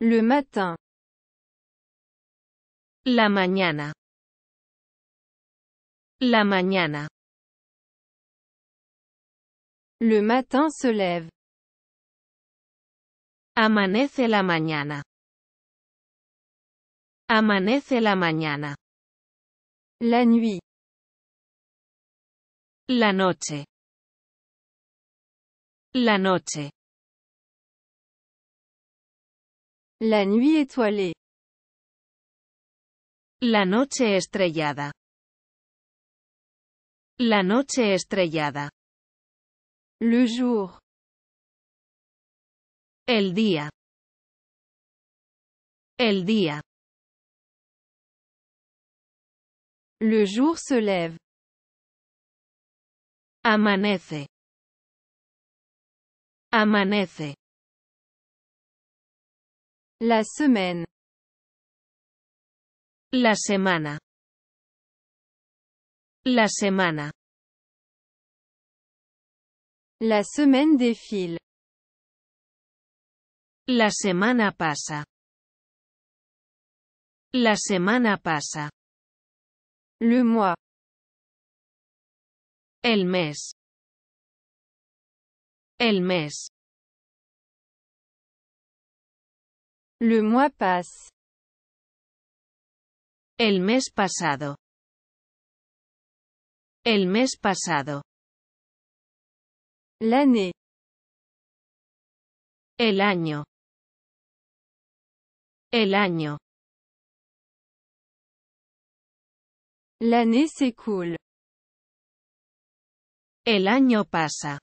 Le matin. La mañana. La mañana. Le matin se lève. Amanece la mañana. Amanece la mañana. La nuit. La noche. La noche. La nuit étoilée. La noche estrellada. La noche estrellada. Le jour. El día. El día. Le jour se lève. Amanece. Amanece. La semaine. La semana. La semana. La semaine défile. La semana pasa. La semana pasa. Le mois. El mes. El mes. Le mois passe. El mes pasado. El mes pasado. L'année. El año. El año. L'année s'écoule. El año pasa.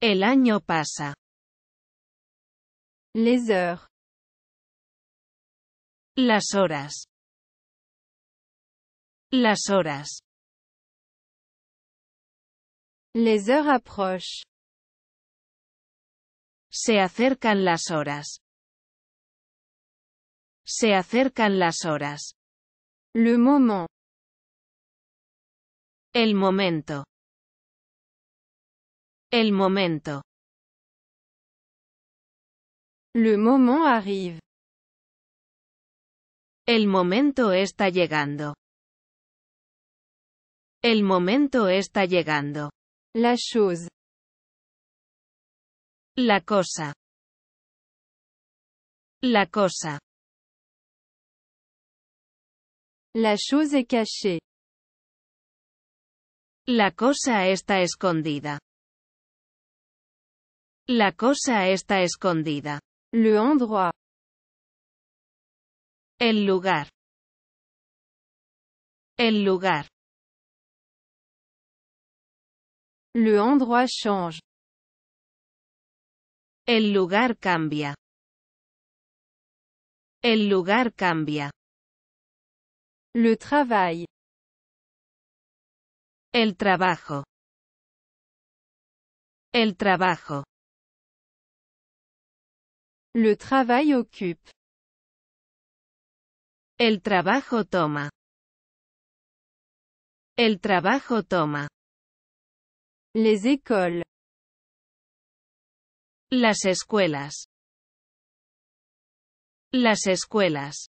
El año pasa. Les heures. Las horas. Las horas. Les heures approchent. Se acercan las horas. Se acercan las horas. Le moment. El momento. El momento. Le moment arrive. El momento está llegando. El momento está llegando. La chose. La cosa. La cosa. La chose est cachée. La cosa está escondida. La cosa está escondida. Le endroit. El lugar. El lugar. Le endroit change. El lugar cambia. El lugar cambia. Le travail. El trabajo. El trabajo. Le travail occupe. El trabajo toma. El trabajo toma. Les écoles. Las escuelas. Las escuelas.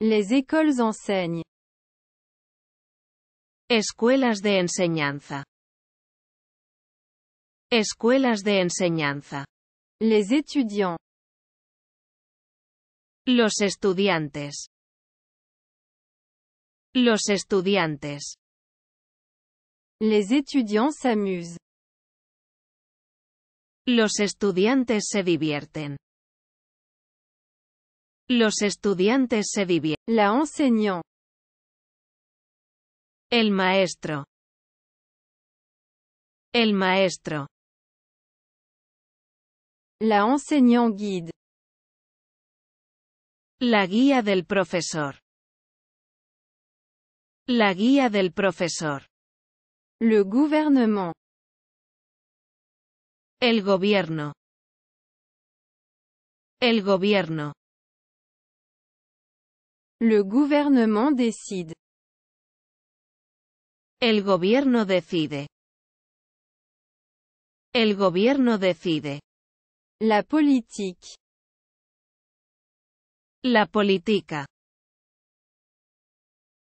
Les écoles enseignent. Escuelas de enseñanza. Escuelas de enseñanza. Les étudiants. Los estudiantes. Los estudiantes. Les étudiants s'amusent. Los estudiantes se divierten. Los estudiantes se divierten. La enseñó. El maestro. El maestro. La enseignant guide. La guía del profesor. La guía del profesor. Le gouvernement. El gobierno. El gobierno. Le gouvernement decide. El gobierno decide. El gobierno decide. La politique. La politica.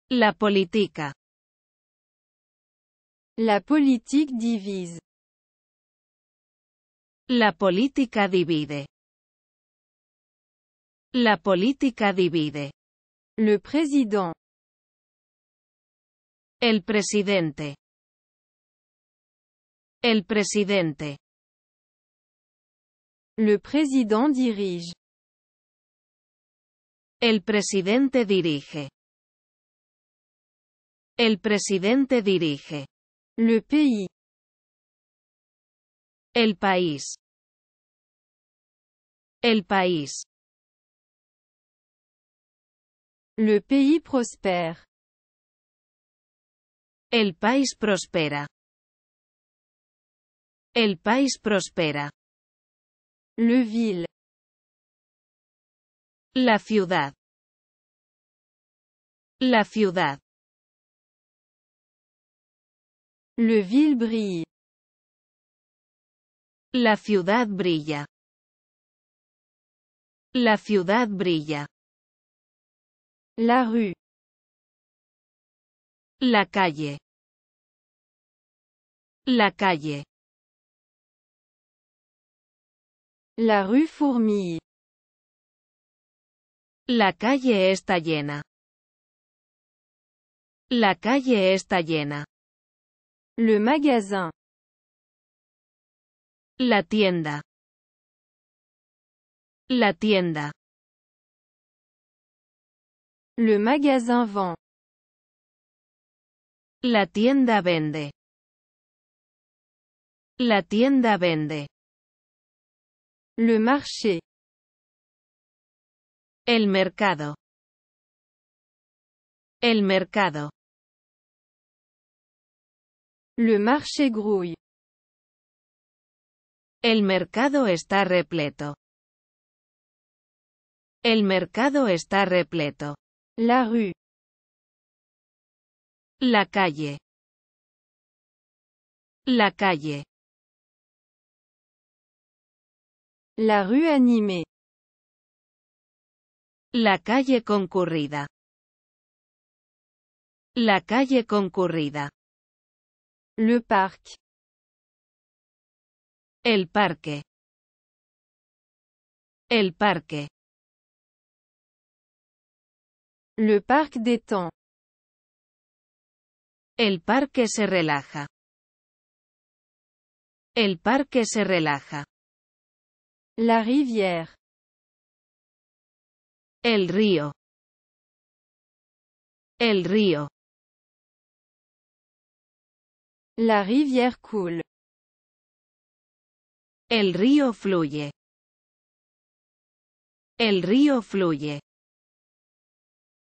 La politica. La politique divise. La politica divide. La politica divide. Le président. El presidente. El presidente. Le président dirige. El presidente dirige. El presidente dirige. Le pays. El país. El país. Le pays prospère. El país prospera. El país prospera. Le ville. La ciudad. La ciudad. Le ville brille. La ciudad brilla. La ciudad brilla. La rue. La calle. La calle. La rue fourmille. La calle está llena. La calle está llena. Le magasin. La tienda. La tienda. Le magasin vend. La tienda vende. La tienda vende. Le marché. El mercado. El mercado. Le marché grouille. El mercado está repleto. El mercado está repleto. La rue. La calle. La calle. La rue animée. La calle concurrida. La calle concurrida. Le parc. El parque. El parque. Le parc temps. El parque se relaja. El parque se relaja. La rivière. El río. El río. La rivière coule. El río fluye. El río fluye.